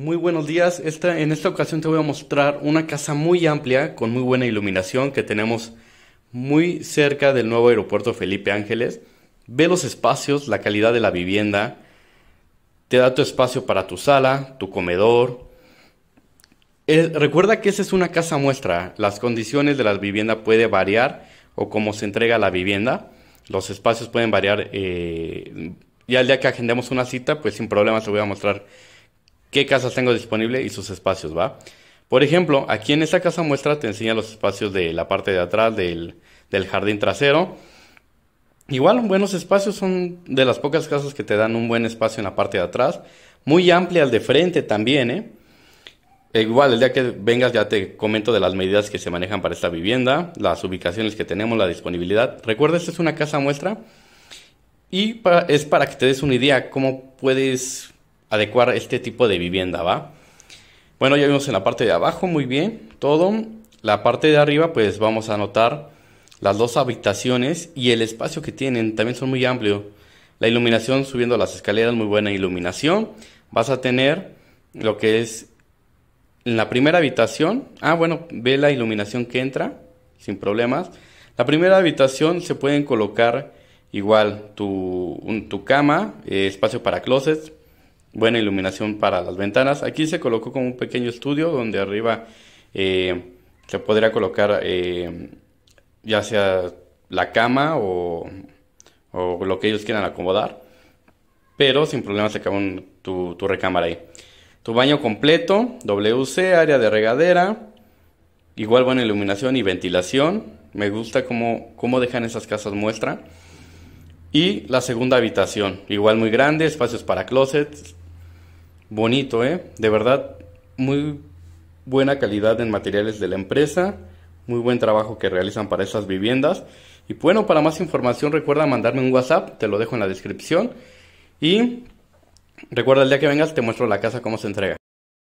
Muy buenos días. Esta, en esta ocasión te voy a mostrar una casa muy amplia con muy buena iluminación que tenemos muy cerca del nuevo aeropuerto Felipe Ángeles. Ve los espacios, la calidad de la vivienda. Te da tu espacio para tu sala, tu comedor. Eh, recuerda que esa es una casa muestra. Las condiciones de la vivienda puede variar o cómo se entrega la vivienda. Los espacios pueden variar. Eh, ya el día que agendemos una cita, pues sin problema te voy a mostrar qué casas tengo disponible y sus espacios, ¿va? Por ejemplo, aquí en esta casa muestra te enseña los espacios de la parte de atrás del, jardín trasero. Igual, buenos espacios, son de las pocas casas que te dan un buen espacio en la parte de atrás. Muy amplia al de frente también, ¿eh? E igual, el día que vengas ya te comento de las medidas que se manejan para esta vivienda, las ubicaciones que tenemos, la disponibilidad. Recuerda, esta es una casa muestra y es para que te des una idea cómo puedes adecuar este tipo de vivienda, ¿va? Bueno, ya vimos en la parte de abajo, muy bien, todo. La parte de arriba, pues vamos a notar las dos habitaciones y el espacio que tienen, también son muy amplios. La iluminación subiendo las escaleras, muy buena iluminación. Vas a tener lo que es en la primera habitación. Ah, bueno, ve la iluminación que entra, sin problemas. La primera habitación se pueden colocar igual tu, cama, eh, espacio para closets, buena iluminación para las ventanas. Aquí se colocó como un pequeño estudio donde arriba eh, se podría colocar eh, ya sea la cama o, lo que ellos quieran acomodar. Pero sin problemas se acabó tu, tu recámara ahí. Tu baño completo, WC, área de regadera, igual buena iluminación y ventilación. Me gusta cómo, cómo dejan esas casas muestra. Y la segunda habitación, igual muy grande, espacios para closets, Bonito, ¿eh? De verdad, muy buena calidad en materiales de la empresa, muy buen trabajo que realizan para estas viviendas. Y bueno, para más información recuerda mandarme un WhatsApp, te lo dejo en la descripción. Y recuerda el día que vengas te muestro la casa cómo se entrega.